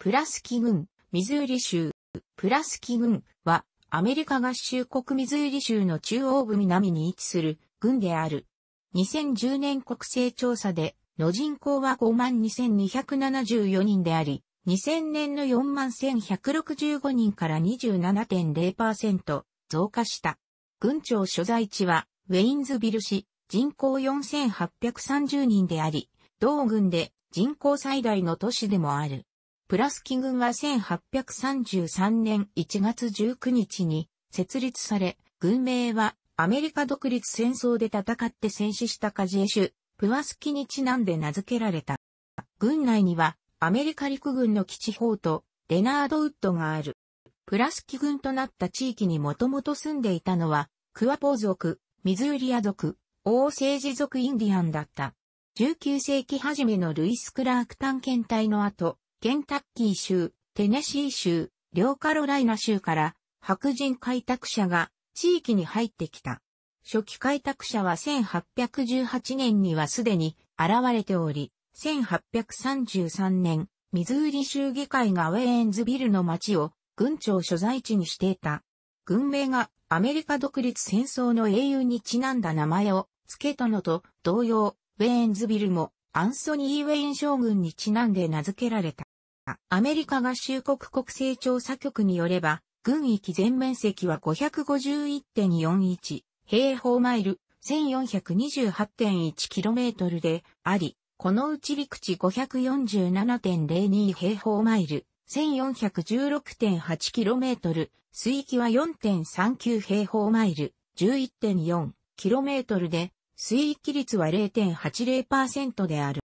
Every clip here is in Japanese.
プラスキ郡、ミズーリ州、プラスキ郡は、アメリカ合衆国ミズーリ州の中央部南に位置する郡である。2010年国勢調査で、の人口は52,274人であり、2000年の41,165人から27.0%増加した。郡庁所在地は、ウェインズビル市、人口4,830人であり、同郡で人口最大の都市でもある。プラスキ軍は1833年1月19日に設立され、軍名はアメリカ独立戦争で戦って戦死したカジエシュ、プワスキにちなんで名付けられた。軍内にはアメリカ陸軍の基地法とレナードウッドがある。プラスキ軍となった地域にもともと住んでいたのは、クワポ族、ミズーリア族、オーセージ族インディアンだった。19世紀初めのルイス・クラーク探検隊の後、ケンタッキー州、テネシー州、両カロライナ州から白人開拓者が地域に入ってきた。初期開拓者は1818年にはすでに現れており、1833年、ミズーリ州議会がウェーンズビルの町を軍庁所在地にしていた。軍名がアメリカ独立戦争の英雄にちなんだ名前を付けたのと同様、ウェーンズビルもアンソニー・ウェイン将軍にちなんで名付けられた。アメリカ合衆国国勢調査局によれば、軍域全面積は551.41平方マイル 1428.1km であり、このうち陸地547.02平方マイル 1416.8km 水域は4.39平方マイル 11.4km で水域率は0.80%である。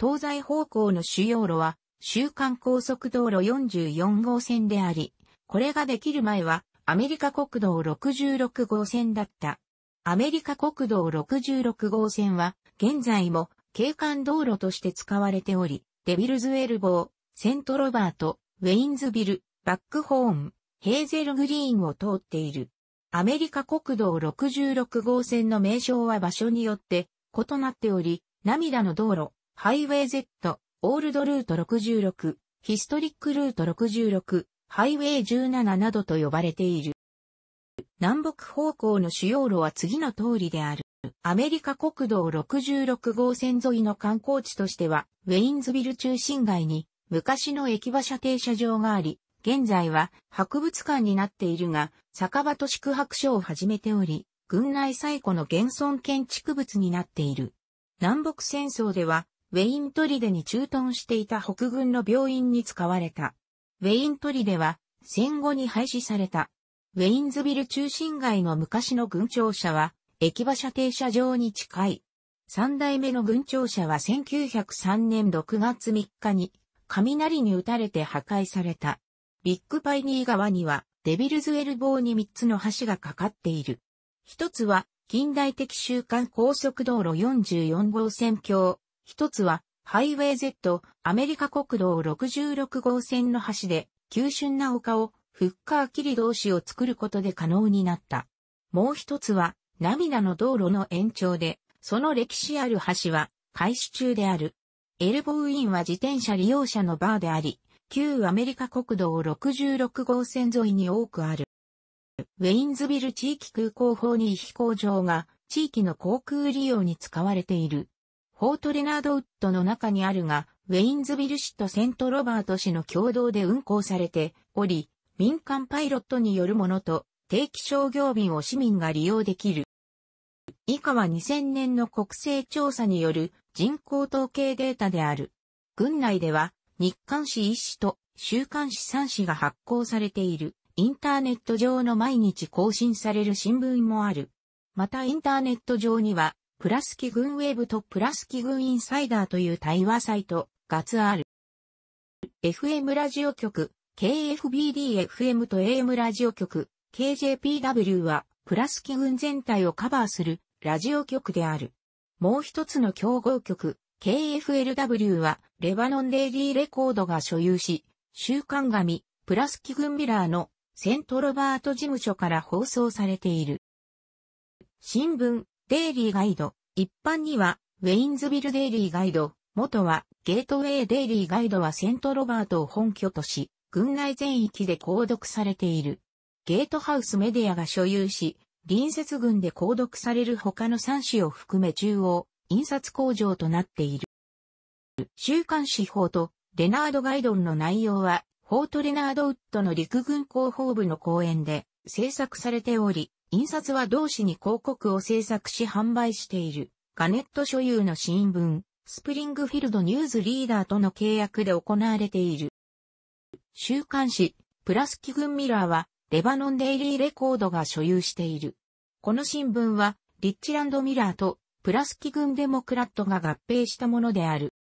東西方向の主要路は週間高速道路44号線であり、これができる前はアメリカ国道66号線だった。アメリカ国道66号線は現在も景観道路として使われており、デビルズエルボー、セントロバート、ウェインズビル、バックホーン、ヘーゼルグリーンを通っている。アメリカ国道66号線の名称は場所によって異なっており、涙の道路、ハイウェイ Z、オールドルート66、ヒストリックルート66、ハイウェイ17などと呼ばれている。南北方向の主要路は次の通りである。アメリカ国道66号線沿いの観光地としては、ウェインズビル中心街に昔の駅場車停車場があり、現在は博物館になっているが、酒場と宿泊所を始めており、軍内最古の現存建築物になっている。南北戦争ではウェイントリデに駐屯していた北軍の病院に使われた。ウェイントリデは戦後に廃止された。ウェインズビル中心街の昔の軍庁舎は駅馬車停車場に近い。三代目の軍庁舎は1903年6月3日に雷に打たれて破壊された。ビッグパイニー川にはデビルズエルボーに3つの橋がかかっている。一つは近代的週間高速道路44号線橋、一つは、ハイウェイ Z、アメリカ国道66号線の橋で、急峻な丘を、フッカー切り同士を作ることで可能になった。もう一つは、涙の道路の延長で、その歴史ある橋は、開始中である。エルボーインは自転車利用者のバーであり、旧アメリカ国道66号線沿いに多くある。ウェインズビル地域空港法に飛行場が地域の航空利用に使われているフォートレナードウッドの中にあるが、ウェインズビル市とセントロバート市の共同で運行されており、民間パイロットによるものと定期商業便を市民が利用できる。以下は2000年の国勢調査による人口統計データである。軍内では日刊誌1紙と週刊誌3誌が発行されている。インターネット上の毎日更新される新聞もある。またインターネット上にはプラス機群ウェブとプラス機群インサイダーという対話サイト、ガツある。FM ラジオ局、KFBDFM と AM ラジオ局、KJPW は、プラス機群全体をカバーする、ラジオ局である。もう一つの競合局、KFLW は、レバノンデイリーレコードが所有し、週刊紙、プラス機群ミラーの、セントロバート事務所から放送されている。新聞、デイリーガイド。一般には、ウェインズビルデイリーガイド、元は、ゲートウェイデイリーガイドはセントロバートを本拠とし、軍内全域で購読されている。ゲートハウスメディアが所有し、隣接群で購読される他の3市を含め中央、印刷工場となっている。週刊誌報と、レナード・ガイドンの内容は、フォート・レナード・ウッドの陸軍広報部の講演で制作されており、印刷は同紙に広告を制作し販売している、ガネット所有の新聞、スプリングフィールドニューズリーダーとの契約で行われている。週刊誌、プラスキグンミラーは、レバノンデイリーレコードが所有している。この新聞は、リッチランドミラーと、プラスキ軍デモクラットが合併したものである。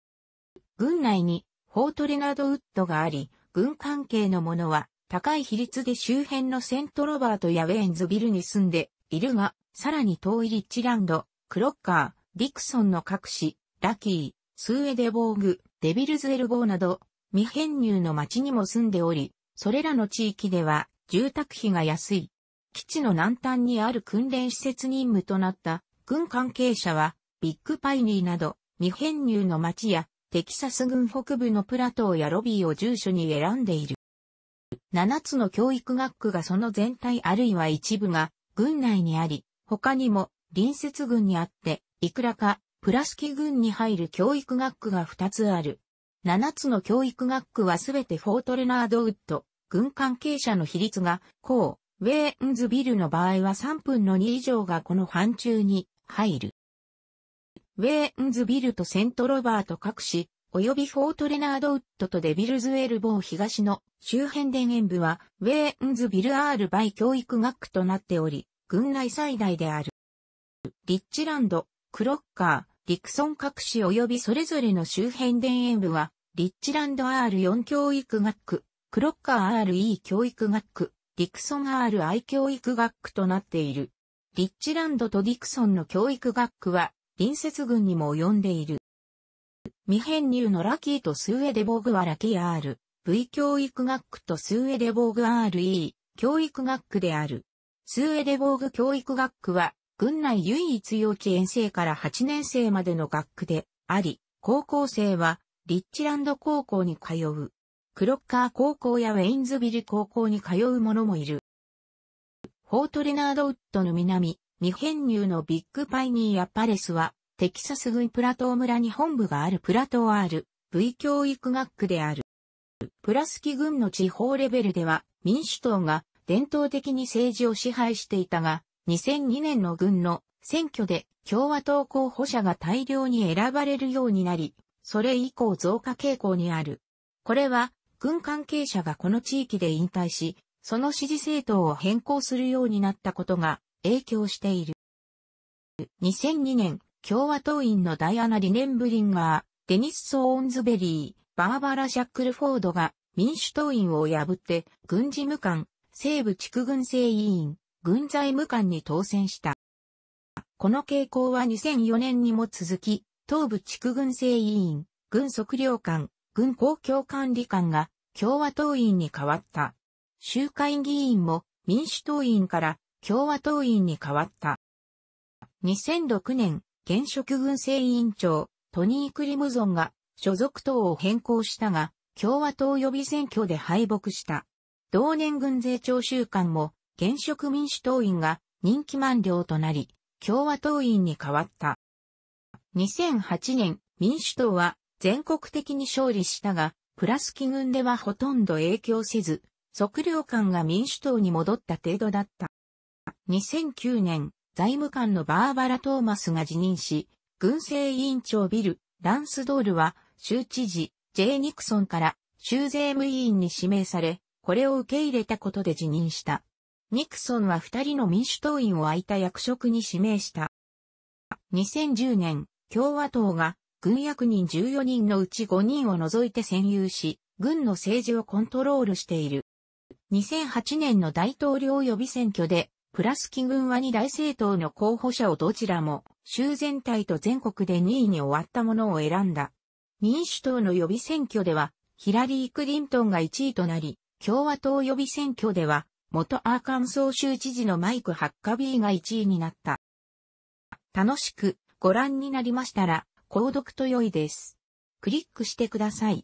軍内に、フォートレナードウッドがあり、軍関係のものは、高い比率で周辺のセントロバートやウェーンズビルに住んでいるが、さらに遠いリッチランド、クロッカー、ディクソンの各市、ラキー、スウェデボーグ、デビルズエルボーなど、未編入の町にも住んでおり、それらの地域では住宅費が安い。基地の南端にある訓練施設任務となった軍関係者は、ビッグパイニーなど未編入の町やテキサス軍北部のプラトーやロビーを住所に選んでいる。7つの教育学区がその全体あるいは一部が軍内にあり、他にも隣接軍にあって、いくらかプラスキ軍に入る教育学区が2つある。7つの教育学区はすべてフォートレナードウッド、軍関係者の比率が、こう、ウェーンズビルの場合は3分の2以上がこの範疇に入る。ウェーンズビルとセントロバート各市、及びフォートレナードウッドとデビルズエルボー東の周辺田園部は、ウェーンズビルアールバイ教育学区となっており、軍内最大である。リッチランド、クロッカー、ディクソン各市及びそれぞれの周辺田園部は、リッチランド R4 教育学区、クロッカー RE 教育学区、ディクソン RI 教育学区となっている。リッチランドとディクソンの教育学区は、隣接群にも及んでいる。未編入のラキーとスウェデボーグはラキー R、V 教育学区とスウェデボーグ RE、教育学区である。スウェデボーグ教育学区は、軍内唯一幼稚園生から8年生までの学区であり、高校生は、リッチランド高校に通う。クロッカー高校やウェインズビル高校に通う者もいる。フォートレナードウッドの南、未編入のビッグパイニーやパレスは、テキサス軍プラトー村に本部があるプラトー R、V 教育学区である。プラスキ軍の地方レベルでは民主党が伝統的に政治を支配していたが、2002年の軍の選挙で共和党候補者が大量に選ばれるようになり、それ以降増加傾向にある。これは、軍関係者がこの地域で引退し、その支持政党を変更するようになったことが影響している。2002年、共和党員のダイアナ・リネンブリンガー、デニス・ソーンズベリー、バーバラ・シャックルフォードが民主党員を破って軍事務官、西部地区軍政委員、軍財務官に当選した。この傾向は2004年にも続き、東部地区軍政委員、軍測量官、軍公共管理官が共和党員に変わった。集会議員も民主党員から共和党員に変わった。2006年、現職軍政委員長、トニー・クリムゾンが所属党を変更したが、共和党予備選挙で敗北した。同年軍税徴収官も、現職民主党員が任期満了となり、共和党員に変わった。2008年、民主党は全国的に勝利したが、プラス機軍ではほとんど影響せず、測量官が民主党に戻った程度だった。2009年、財務官のバーバラ・トーマスが辞任し、軍政委員長ビル・ランスドールは州知事、J. ニクソンから州税務委員に指名され、これを受け入れたことで辞任した。ニクソンは二人の民主党員を空いた役職に指名した。2010年、共和党が軍役人14人のうち5人を除いて占有し、軍の政治をコントロールしている。2008年の大統領予備選挙でプラスキ軍は2大政党の候補者をどちらも、州全体と全国で2位に終わったものを選んだ。民主党の予備選挙では、ヒラリー・クリントンが1位となり、共和党予備選挙では、元アーカンソー州知事のマイク・ハッカビーが1位になった。楽しくご覧になりましたら、購読と良いです。クリックしてください。